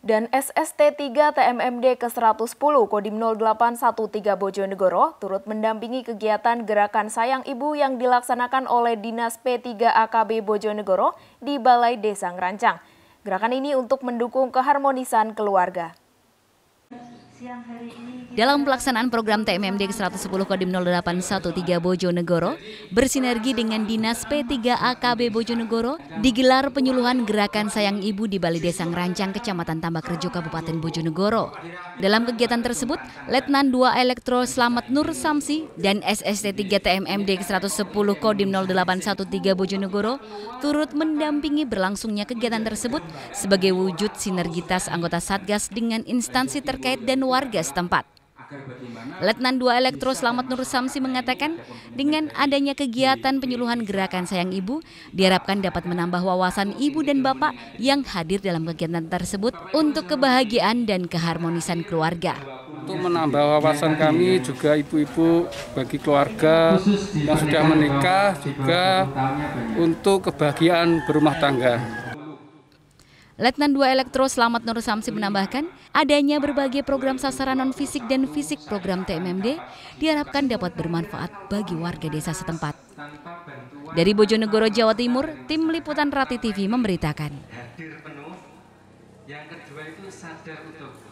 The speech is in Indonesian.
Dan SST 3 TMMD ke-110 Kodim 0813 Bojonegoro turut mendampingi kegiatan Gerakan Sayang Ibu yang dilaksanakan oleh Dinas P3 AKB Bojonegoro di Balai Desa Ngerancang. Gerakan ini untuk mendukung keharmonisan keluarga. Dalam pelaksanaan program TMMD 110 Kodim 0813 Bojonegoro, bersinergi dengan Dinas P3AKB Bojonegoro, digelar penyuluhan gerakan sayang ibu di Bali Desa Ngerancang, Kecamatan Tambak Rejo, Kabupaten Bojonegoro. Dalam kegiatan tersebut, Letnan 2 Elektro Selamat Nur Samsi dan SST 3 TMMD 110 Kodim 0813 Bojonegoro turut mendampingi berlangsungnya kegiatan tersebut sebagai wujud sinergitas anggota Satgas dengan instansi terkait dan warga setempat. Letnan 2 Elektro Selamat Nur Samsi mengatakan, dengan adanya kegiatan penyuluhan gerakan sayang ibu, diharapkan dapat menambah wawasan ibu dan bapak yang hadir dalam kegiatan tersebut untuk kebahagiaan dan keharmonisan keluarga. Untuk menambah wawasan kami juga ibu-ibu bagi keluarga yang sudah menikah juga untuk kebahagiaan berumah tangga. Letnan 2 Elektro Selamat Nur Samsi menambahkan, adanya berbagai program sasaran non-fisik dan fisik program TMMD diharapkan dapat bermanfaat bagi warga desa setempat. Dari Bojonegoro, Jawa Timur, Tim Liputan Rati TV memberitakan. Yang kedua itu sadar utuh.